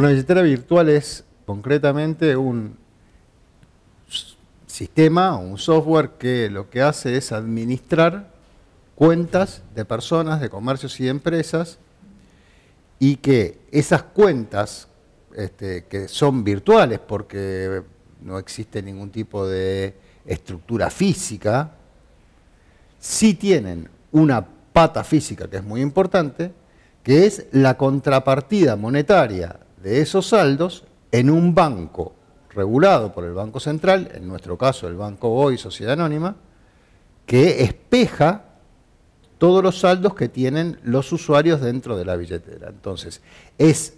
Una billetera virtual es concretamente un sistema un software que lo que hace es administrar cuentas de personas, de comercios y de empresas y que esas cuentas este, que son virtuales porque no existe ningún tipo de estructura física, sí tienen una pata física que es muy importante, que es la contrapartida monetaria de esos saldos en un banco regulado por el Banco Central, en nuestro caso el Banco Hoy Sociedad Anónima, que espeja todos los saldos que tienen los usuarios dentro de la billetera. Entonces, es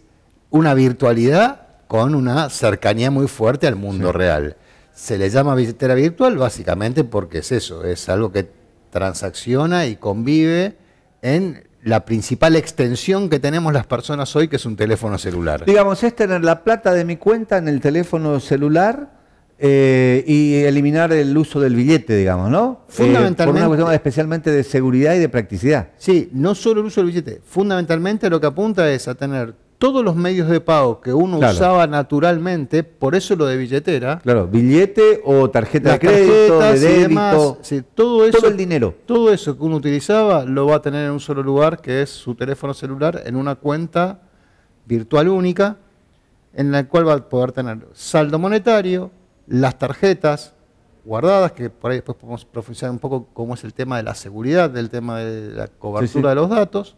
una virtualidad con una cercanía muy fuerte al mundo real. Se le llama billetera virtual básicamente porque es eso, es algo que transacciona y convive en la principal extensión que tenemos las personas hoy, que es un teléfono celular. Digamos, es tener la plata de mi cuenta en el teléfono celular eh, y eliminar el uso del billete, digamos, ¿no? Fundamentalmente. Eh, por una cuestión especialmente de seguridad y de practicidad. Sí, no solo el uso del billete. Fundamentalmente lo que apunta es a tener todos los medios de pago que uno usaba naturalmente, por eso lo de billetera. Claro, billete o tarjeta de crédito, de débito, demás, todo eso, todo el dinero, todo eso que uno utilizaba lo va a tener en un solo lugar, que es su teléfono celular, en una cuenta virtual única, en la cual va a poder tener saldo monetario, las tarjetas guardadas, que por ahí después podemos profundizar un poco cómo es el tema de la seguridad, del tema de la cobertura de los datos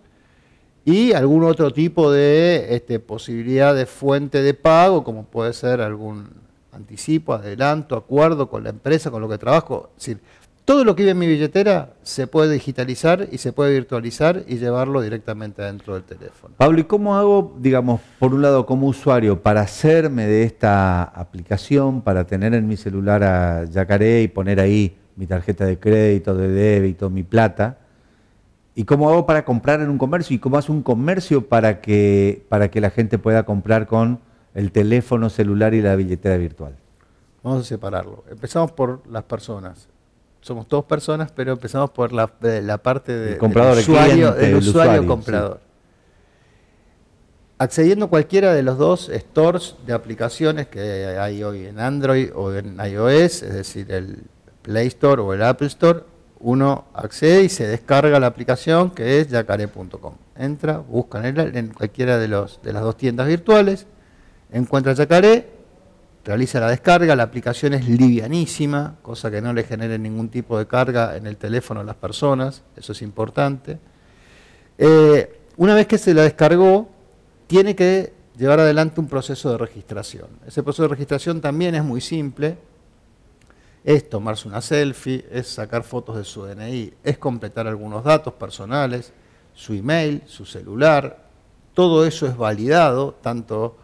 y algún otro tipo de este, posibilidad de fuente de pago, como puede ser algún anticipo, adelanto, acuerdo con la empresa, con lo que trabajo. decir, todo lo que vive en mi billetera se puede digitalizar y se puede virtualizar y llevarlo directamente dentro del teléfono. Pablo, ¿y cómo hago, digamos, por un lado como usuario, para hacerme de esta aplicación, para tener en mi celular a Yacaré y poner ahí mi tarjeta de crédito, de débito, mi plata? ¿Y cómo hago para comprar en un comercio? ¿Y cómo hace un comercio para que, para que la gente pueda comprar con el teléfono celular y la billetera virtual? Vamos a separarlo. Empezamos por las personas. Somos dos personas, pero empezamos por la, eh, parte de, del usuario, usuario, comprador. Accediendo a cualquiera de los dos stores de aplicaciones que hay hoy en Android o en iOS, es decir, el Play Store o el Apple Store, uno accede y se descarga la aplicación que es yacare.com. Entra, busca en, cualquiera de, las dos tiendas virtuales, encuentra Yacaré, realiza la descarga, la aplicación es livianísima, cosa que no le genere ningún tipo de carga en el teléfono a las personas, eso es importante. Eh, una vez que se la descargó, tiene que llevar adelante un proceso de registración. Ese proceso de registración también es muy simple, es tomarse una selfie, es sacar fotos de su DNI, es completar algunos datos personales, su email, su celular. Todo eso es validado, tanto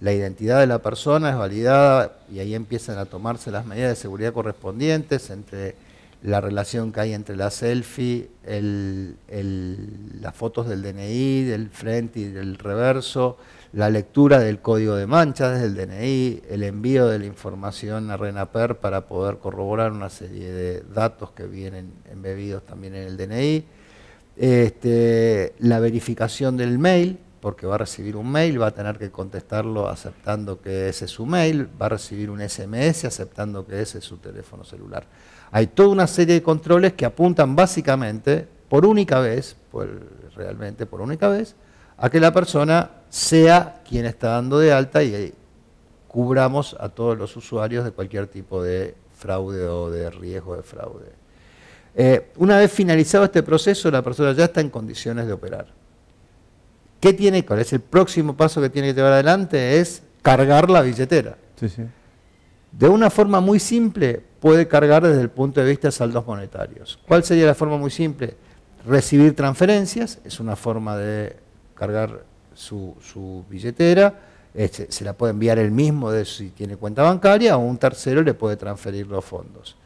la identidad de la persona es validada y ahí empiezan a tomarse las medidas de seguridad correspondientes entre la relación que hay entre la selfie, las fotos del DNI, del frente y del reverso, la lectura del código de desde el DNI, el envío de la información a RENAPER para poder corroborar una serie de datos que vienen embebidos también en el DNI, este, la verificación del mail, porque va a recibir un mail, va a tener que contestarlo aceptando que ese es su mail, va a recibir un SMS aceptando que ese es su teléfono celular. Hay toda una serie de controles que apuntan básicamente, por única vez, realmente por única vez, a que la persona sea quien está dando de alta y cubramos a todos los usuarios de cualquier tipo de fraude o de riesgo de fraude. Eh, una vez finalizado este proceso, la persona ya está en condiciones de operar. ¿Qué tiene? ¿Cuál es el próximo paso que tiene que llevar adelante? Es cargar la billetera. De una forma muy simple, puede cargar desde el punto de vista de saldos monetarios. ¿Cuál sería la forma muy simple? Recibir transferencias, es una forma de cargar su, billetera, este, se la puede enviar él mismo si tiene cuenta bancaria o un tercero le puede transferir los fondos.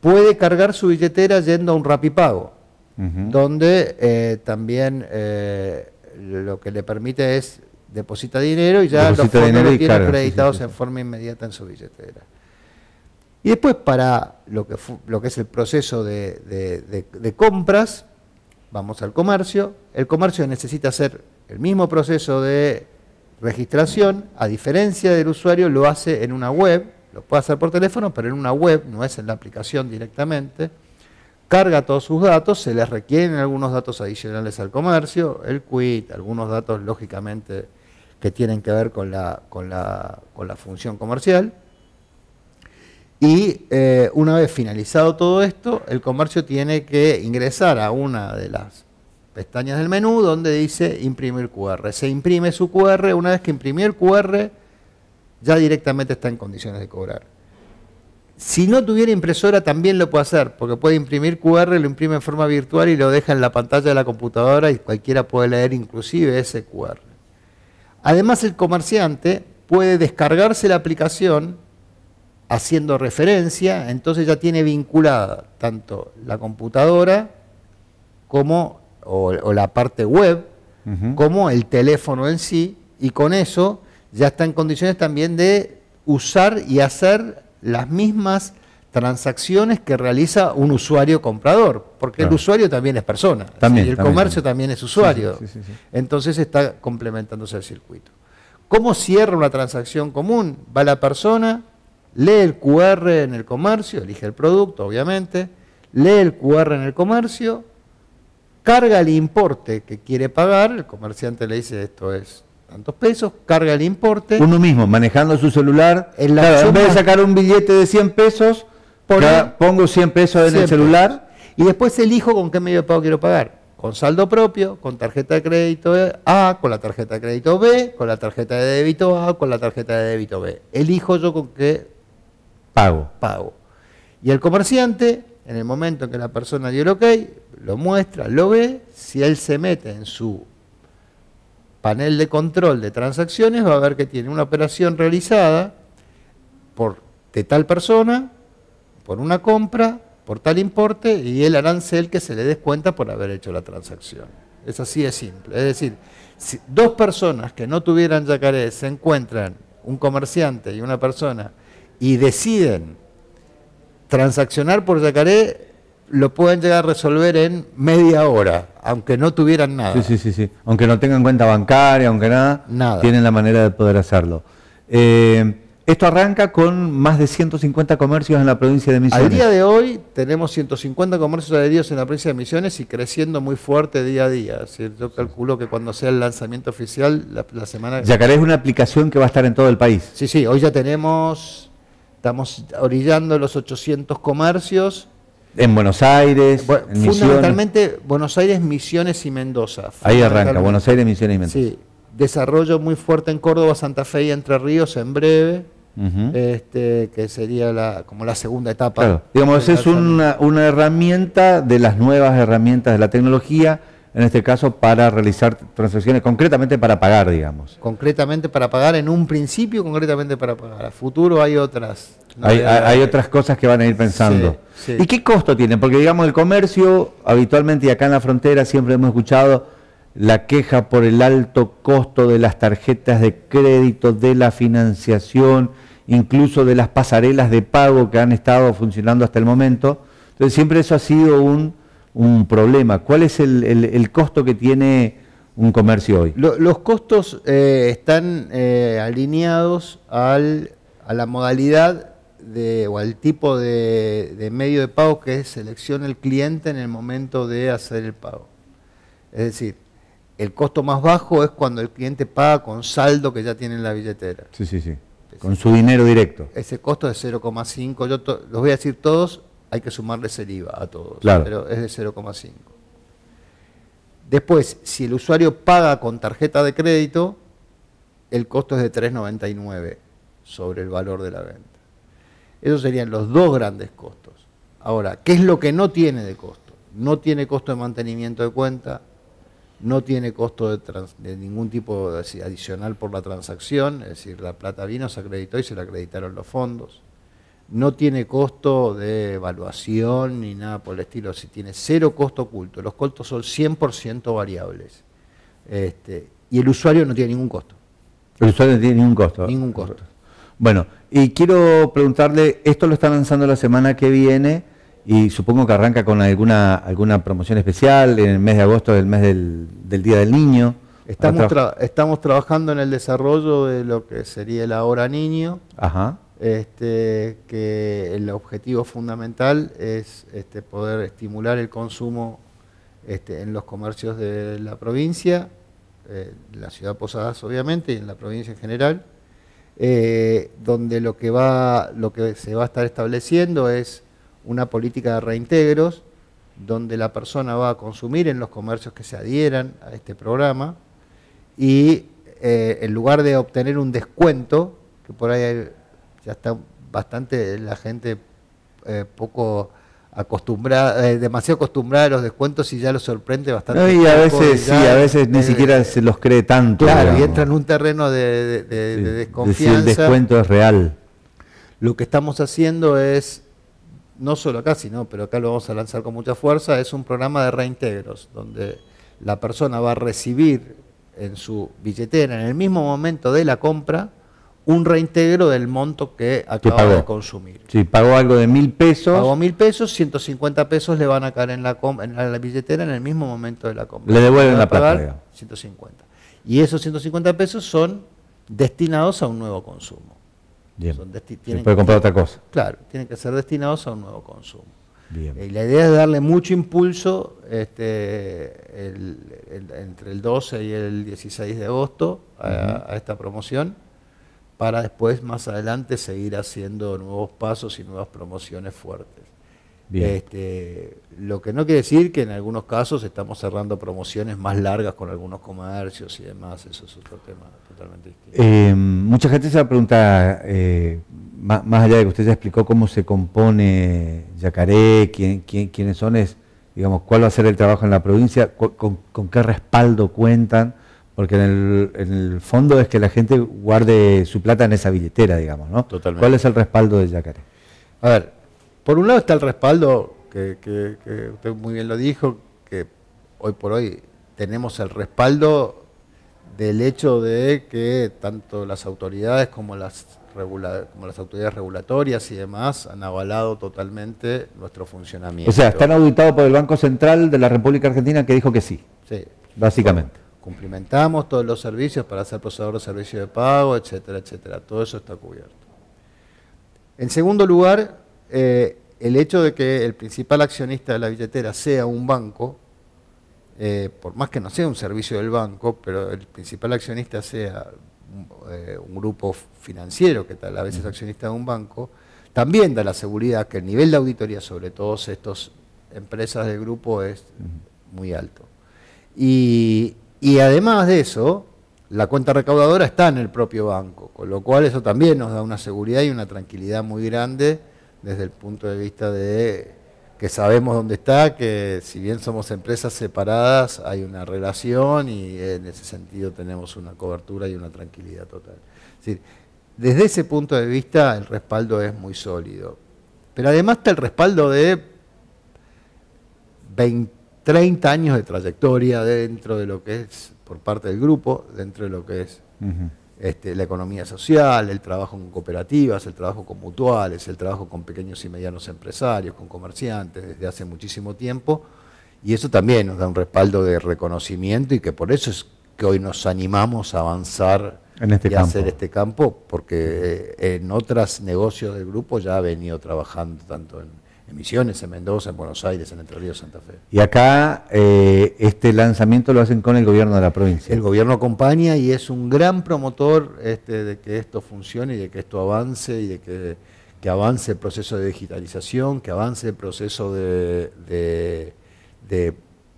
Puede cargar su billetera yendo a un rapipago, donde eh, también eh, lo que le permite es depositar dinero y ya los fondos acreditados en forma inmediata en su billetera. Y después para lo que, lo que es el proceso de, de compras, vamos al comercio. El comercio necesita hacer el mismo proceso de registración, a diferencia del usuario, lo hace en una web, lo puede hacer por teléfono, pero en una web, no es en la aplicación directamente. Carga todos sus datos, se les requieren algunos datos adicionales al comercio, el quit, algunos datos lógicamente que tienen que ver con la, función comercial. Y eh, una vez finalizado todo esto, el comercio tiene que ingresar a una de las pestañas del menú donde dice imprimir QR. Se imprime su QR, una vez que imprimió el QR, ya directamente está en condiciones de cobrar. Si no tuviera impresora también lo puede hacer, porque puede imprimir QR, lo imprime en forma virtual y lo deja en la pantalla de la computadora y cualquiera puede leer inclusive ese QR. Además el comerciante puede descargarse la aplicación haciendo referencia, entonces ya tiene vinculada tanto la computadora como o, la parte web, como el teléfono en sí, y con eso ya está en condiciones también de usar y hacer las mismas transacciones que realiza un usuario comprador, porque el usuario también es persona, y el comercio también. es usuario. Entonces está complementándose el circuito. ¿Cómo cierra una transacción común? Va la persona, lee el QR en el comercio, elige el producto, obviamente, lee el QR en el comercio, carga el importe que quiere pagar, el comerciante le dice esto es tantos pesos, carga el importe. Uno mismo, manejando su celular, en, la en vez de sacar un billete de 100 pesos, pongo 100 pesos en el celular y después elijo con qué medio de pago quiero pagar. Con saldo propio, con tarjeta de crédito A, con la tarjeta de crédito B, con la tarjeta de débito A, con la tarjeta de débito B. Elijo yo con qué pago. pago. Y el comerciante, en el momento en que la persona dio el ok, lo muestra, lo ve, si él se mete en su panel de control de transacciones, va a ver que tiene una operación realizada por de tal persona, por una compra, por tal importe y el arancel que se le descuenta por haber hecho la transacción. Es así de simple. Es decir, si dos personas que no tuvieran yacaré se encuentran, un comerciante y una persona, y deciden transaccionar por yacaré, lo pueden llegar a resolver en media hora, aunque no tuvieran nada. Sí, sí, sí, Aunque no tengan cuenta bancaria, aunque nada, tienen la manera de poder hacerlo. Eh, esto arranca con más de 150 comercios en la provincia de Misiones. Al día de hoy tenemos 150 comercios adheridos en la provincia de Misiones y creciendo muy fuerte día a día. yo calculo que cuando sea el lanzamiento oficial, la, que semana... Yacaré es una aplicación que va a estar en todo el país. Sí, sí, hoy ya tenemos, estamos orillando los 800 comercios en Buenos Aires. fundamentalmente Buenos Aires, Misiones y Mendoza. Ahí arranca, Buenos Aires, Misiones y Mendoza. Sí. Desarrollo muy fuerte en Córdoba, Santa Fe y Entre Ríos en breve. este, que sería la, como la segunda etapa. Claro. Digamos, es una, herramienta de las nuevas herramientas de la tecnología, en este caso para realizar transacciones, concretamente para pagar, digamos. Concretamente para pagar, en un principio concretamente para pagar. A futuro hay otras hay, otras cosas que van a ir pensando. ¿Y qué costo tiene? Porque digamos el comercio, habitualmente y acá en la frontera siempre hemos escuchado la queja por el alto costo de las tarjetas de crédito, de la financiación, incluso de las pasarelas de pago que han estado funcionando hasta el momento. Entonces siempre eso ha sido un, problema. ¿Cuál es el, costo que tiene un comercio hoy? los costos eh, están eh, alineados a la modalidad o al tipo de, medio de pago que selecciona el cliente en el momento de hacer el pago. Es decir, el costo más bajo es cuando el cliente paga con saldo que ya tiene en la billetera. Sí, sí, sí. Con su dinero directo. Ese costo es 0,5. Yo los voy a decir todos, hay que sumarles el IVA a todos. Pero es de 0,5. Después, si el usuario paga con tarjeta de crédito, el costo es de 3,99 sobre el valor de la venta. Esos serían los dos grandes costos. Ahora, ¿qué es lo que no tiene de costo? No tiene costo de mantenimiento de cuenta, no tiene costo de, ningún tipo adicional por la transacción, es decir, la plata vino, se acreditó y se le acreditaron los fondos. No tiene costo de evaluación ni nada por el estilo, si tiene cero costo oculto. Los costos son 100% variables. Este, y el usuario no tiene ningún costo. El usuario no tiene ningún costo. Ningún costo. Bueno, y quiero preguntarle, esto lo está lanzando la semana que viene y supongo que arranca con alguna, alguna promoción especial en el mes de agosto, el mes del, Día del Niño. Estamos, estamos trabajando en el desarrollo de lo que sería la hora niño, Ajá. Este, que el objetivo fundamental es este, poder estimular el consumo este, en los comercios de la provincia, eh, la ciudad Posadas obviamente y en la provincia en general eh, donde lo que, va, lo que se va a estar estableciendo es una política de reintegros, donde la persona va a consumir en los comercios que se adhieran a este programa y eh, en lugar de obtener un descuento, que por ahí ya está bastante la gente eh, poco acostumbrada, eh, demasiado acostumbrada a los descuentos y ya los sorprende bastante. y a veces, sí, a veces ni siquiera se los cree tanto. Claro, y entra en un terreno de, desconfianza. si el descuento es real. Lo que estamos haciendo es, no solo acá, sino, pero acá lo vamos a lanzar con mucha fuerza, es un programa de reintegros, donde la persona va a recibir en su billetera, en el mismo momento de la compra, un reintegro del monto que acaba de consumir. Si pagó algo de mil pesos. Pagó mil pesos, 150 pesos le van a caer en la, en la billetera en el mismo momento de la compra. Le devuelven la plata. 150. Y esos 150 pesos son destinados a un nuevo consumo. Bien. Se puede comprar otra cosa. Claro, tienen que ser destinados a un nuevo consumo. Bien. la idea es darle mucho impulso este, entre el 12 y el 16 de agosto a esta promoción para después más adelante seguir haciendo nuevos pasos y nuevas promociones fuertes. Este, lo que no quiere decir que en algunos casos estamos cerrando promociones más largas con algunos comercios y demás, eso es otro tema totalmente distinto. Eh, mucha gente se pregunta, eh, más, allá de que usted ya explicó cómo se compone Yacaré, quién, quiénes son, es, digamos, cuál va a ser el trabajo en la provincia, con qué respaldo cuentan porque en el, fondo es que la gente guarde su plata en esa billetera, digamos, ¿no? Totalmente. ¿Cuál es el respaldo de Yacaré? A ver, por un lado está el respaldo, que, usted muy bien lo dijo, que hoy por hoy tenemos el respaldo del hecho de que tanto las autoridades como las, como las autoridades regulatorias y demás han avalado totalmente nuestro funcionamiento. O sea, están auditados por el Banco Central de la República Argentina que dijo que sí. Sí. Básicamente cumplimentamos todos los servicios para ser procesador de servicio de pago, etcétera, etcétera. Todo eso está cubierto. En segundo lugar, eh, el hecho de que el principal accionista de la billetera sea un banco, eh, por más que no sea un servicio del banco, pero el principal accionista sea un, eh, grupo financiero, que tal a veces accionista de un banco, también da la seguridad que el nivel de auditoría sobre todas estas empresas del grupo es muy alto. Y y además de eso, la cuenta recaudadora está en el propio banco, con lo cual eso también nos da una seguridad y una tranquilidad muy grande desde el punto de vista de que sabemos dónde está, que si bien somos empresas separadas, hay una relación y en ese sentido tenemos una cobertura y una tranquilidad total. Es decir, desde ese punto de vista el respaldo es muy sólido. Pero además está el respaldo de 20 30 años de trayectoria dentro de lo que es, por parte del grupo, dentro de lo que es este, la economía social, el trabajo con cooperativas, el trabajo con mutuales, el trabajo con pequeños y medianos empresarios, con comerciantes desde hace muchísimo tiempo. Y eso también nos da un respaldo de reconocimiento y que por eso es que hoy nos animamos a avanzar en este y hacer este campo, porque eh, en otros negocios del grupo ya ha venido trabajando tanto en en Misiones, en Mendoza, en Buenos Aires, en Entre Ríos, Santa Fe. Y acá eh, este lanzamiento lo hacen con el gobierno de la provincia. El gobierno acompaña y es un gran promotor este, de que esto funcione y de que esto avance y de que, avance el proceso de digitalización, que avance el proceso de,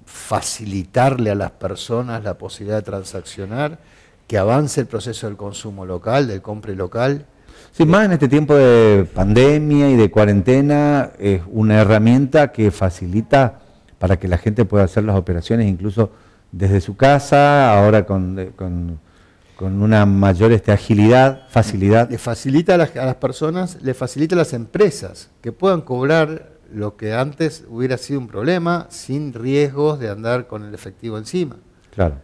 facilitarle a las personas la posibilidad de transaccionar, que avance el proceso del consumo local, del compre local Sí, más en este tiempo de pandemia y de cuarentena, es una herramienta que facilita para que la gente pueda hacer las operaciones incluso desde su casa, ahora con, eh, con, una mayor este, agilidad, facilidad. Le facilita a las, personas, le facilita a las empresas que puedan cobrar lo que antes hubiera sido un problema sin riesgos de andar con el efectivo encima. Claro.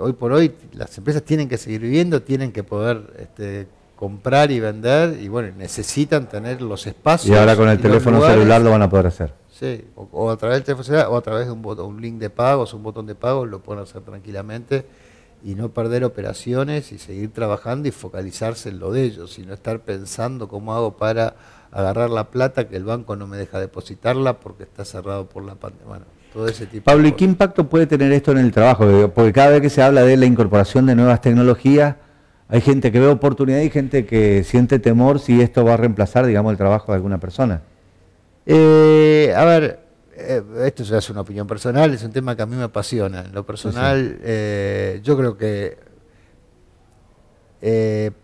hoy por hoy las empresas tienen que seguir viviendo, tienen que poder este, comprar y vender y bueno, necesitan tener los espacios. Y ahora con el teléfono celular lo van a poder hacer. Sí, o, a través del teléfono celular o a través de un, un link de pagos, un botón de pago, lo pueden hacer tranquilamente y no perder operaciones y seguir trabajando y focalizarse en lo de ellos, y no estar pensando cómo hago para agarrar la plata que el banco no me deja depositarla porque está cerrado por la pandemia. Bueno, todo ese tipo Pablo, ¿y qué impacto puede tener esto en el trabajo? Porque cada vez que se habla de la incorporación de nuevas tecnologías, hay gente que ve oportunidad y gente que siente temor si esto va a reemplazar, digamos, el trabajo de alguna persona. Eh, a ver, eh, esto ya es una opinión personal, es un tema que a mí me apasiona. En lo personal, eh, yo creo que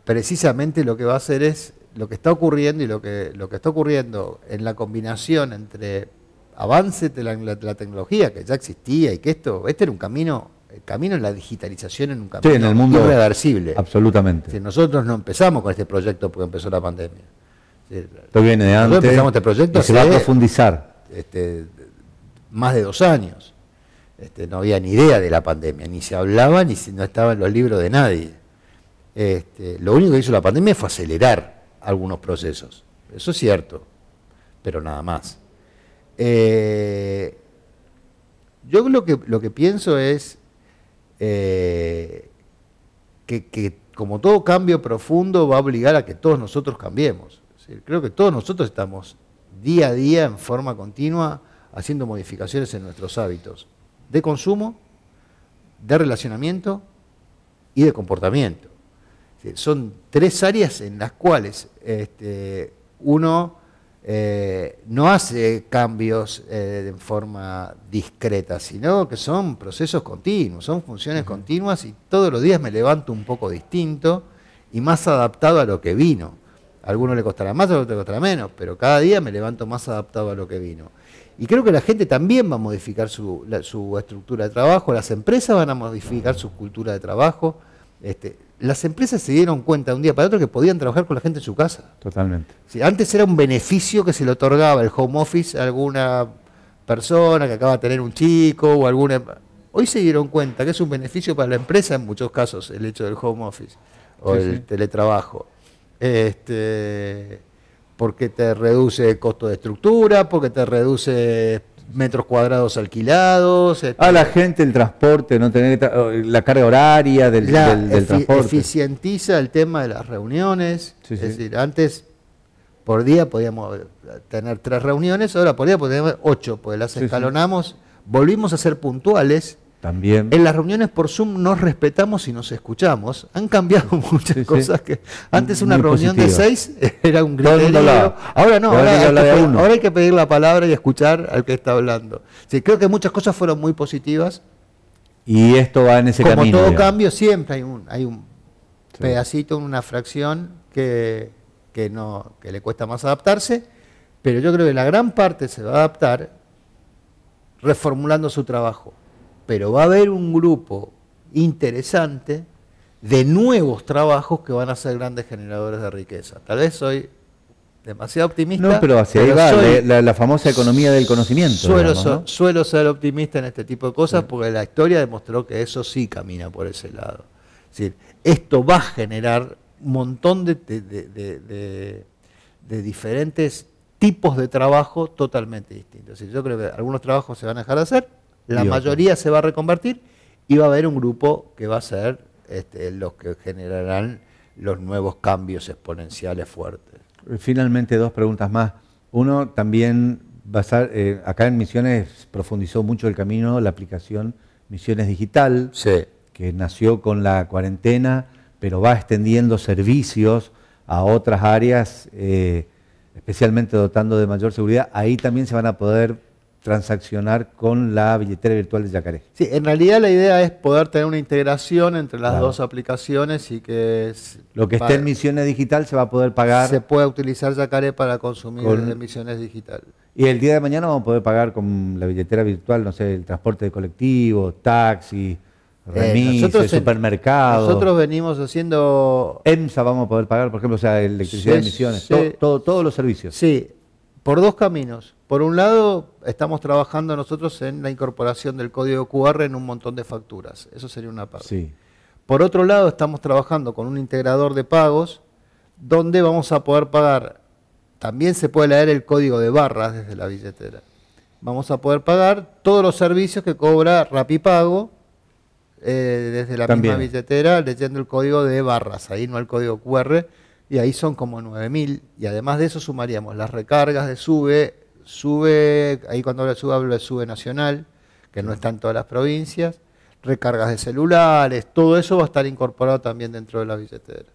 precisamente lo que va a hacer es lo que está ocurriendo y lo que, lo que está ocurriendo en la combinación entre avance de la tecnología que ya existía y que esto, este era un camino el camino en la digitalización en un camino irreversible. Absolutamente. Si nosotros no empezamos con este proyecto porque empezó la pandemia. Esto viene de antes. Empezamos este proyecto se va a profundizar. Este, más de dos años. Este, no había ni idea de la pandemia, ni se hablaba, ni si no estaban en los libros de nadie. Este, lo único que hizo la pandemia fue acelerar algunos procesos. Eso es cierto, pero nada más. Eh, yo lo que, lo que pienso es eh, que, como todo cambio profundo va a obligar a que todos nosotros cambiemos. creo que todos nosotros estamos día a día en forma continua haciendo modificaciones en nuestros hábitos de consumo, de relacionamiento y de comportamiento. Son tres áreas en las cuales este, uno eh, no hace cambios de eh, forma discreta, sino que son procesos continuos, son funciones continuas y todos los días me levanto un poco distinto y más adaptado a lo que vino. A alguno le costará más, a otro le costará menos, pero cada día me levanto más adaptado a lo que vino. Y creo que la gente también va a modificar su, estructura de trabajo, las empresas van a modificar su cultura de trabajo. Este, las empresas se dieron cuenta un día para otro que podían trabajar con la gente en su casa. Totalmente. Si antes era un beneficio que se le otorgaba el home office a alguna persona que acaba de tener un chico o alguna... Em-. Hoy se dieron cuenta que es un beneficio para la empresa en muchos casos el hecho del home office o el teletrabajo. Este, porque te reduce el costo de estructura, porque te reduce metros cuadrados alquilados. A ah, la gente el transporte, no tener oh, la carga horaria del, del, transporte. Eficientiza el tema de las reuniones. es decir, antes por día podíamos tener tres reuniones, ahora por día podemos tener ocho, pues las escalonamos, volvimos a ser puntuales en las reuniones por Zoom nos respetamos y nos escuchamos. Han cambiado muchas cosas que antes una reunión de seis era un grito Ahora no, ahora hay, ahora hay, que pedir, la palabra y escuchar al que está hablando. Sí, creo que muchas cosas fueron muy positivas. Y esto va en ese camino. Como todo cambio, siempre hay un, hay un pedacito, una fracción no, que le cuesta más adaptarse, pero yo creo que la gran parte se va a adaptar reformulando su trabajo pero va a haber un grupo interesante de nuevos trabajos que van a ser grandes generadores de riqueza. Tal vez soy demasiado optimista. No, pero hacia ahí va la, famosa economía del conocimiento. Suelo, ser optimista en este tipo de cosas porque la historia demostró que eso sí camina por ese lado. Es decir, esto va a generar un montón de, diferentes tipos de trabajo totalmente distintos. yo creo que algunos trabajos se van a dejar de hacer, la mayoría se va a reconvertir y va a haber un grupo que va a ser este, los que generarán los nuevos cambios exponenciales fuertes. Finalmente, dos preguntas más. Uno, también va a ser, eh, acá en Misiones profundizó mucho el camino la aplicación Misiones Digital, que nació con la cuarentena, pero va extendiendo servicios a otras áreas, eh, especialmente dotando de mayor seguridad. Ahí también se van a poder transaccionar con la billetera virtual de Yacaré. Sí, en realidad la idea es poder tener una integración entre las dos aplicaciones y que... Lo que esté en misiones digital se va a poder pagar... Se puede utilizar Yacaré para consumir en Misiones Digital. Y el día de mañana vamos a poder pagar con la billetera virtual, no sé, el transporte de colectivo, taxi, eh, remis, nosotros Nosotros venimos haciendo... EMSA vamos a poder pagar, por ejemplo, o sea, electricidad de emisiones, todo, todos los servicios. Sí, por dos caminos. Por un lado, estamos trabajando nosotros en la incorporación del código QR en un montón de facturas. Eso sería una parte. Por otro lado, estamos trabajando con un integrador de pagos donde vamos a poder pagar. También se puede leer el código de barras desde la billetera. Vamos a poder pagar todos los servicios que cobra Rapipago eh, desde la misma billetera leyendo el código de barras. Ahí no el código QR y ahí son como 9.000, y además de eso sumaríamos las recargas de SUBE, SUBE, ahí cuando hablo de SUBE hablo de SUBE nacional, que no está en todas las provincias, recargas de celulares, todo eso va a estar incorporado también dentro de la billetera.